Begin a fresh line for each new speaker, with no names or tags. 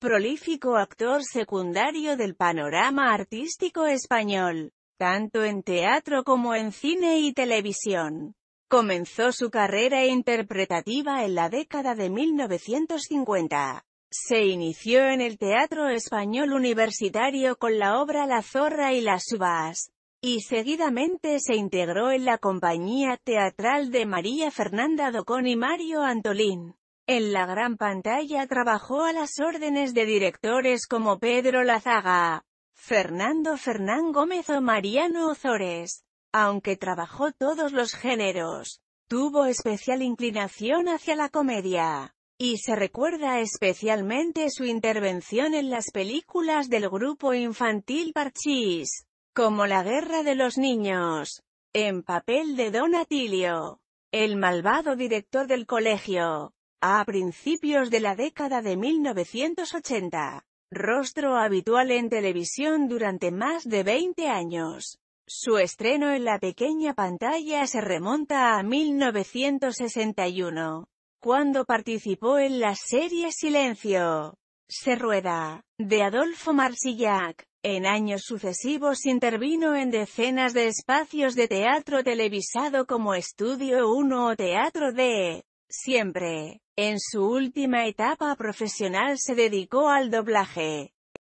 Prolífico actor secundario del panorama artístico español, tanto en teatro como en cine y televisión. Comenzó su carrera interpretativa en la década de 1950. Se inició en el teatro español universitario con la obra La zorra y las uvas, y seguidamente se integró en la compañía teatral de María Fernanda Docón y Mario Antolín. En la gran pantalla trabajó a las órdenes de directores como Pedro Lazaga, Fernando Fernán Gómez o Mariano Ozores. Aunque trabajó todos los géneros, tuvo especial inclinación hacia la comedia, y se recuerda especialmente su intervención en las películas del grupo infantil Parchís, como La Guerra de los Niños, en papel de Don Atilio, el malvado director del colegio. A principios de la década de 1980, rostro habitual en televisión durante más de 20 años. Su estreno en la pequeña pantalla se remonta a 1961, cuando participó en la serie Silencio. Se rueda, de Adolfo Marsillac. En años sucesivos intervino en decenas de espacios de teatro televisado como Estudio 1 o Teatro de Siempre. En su última etapa profesional se dedicó al doblaje.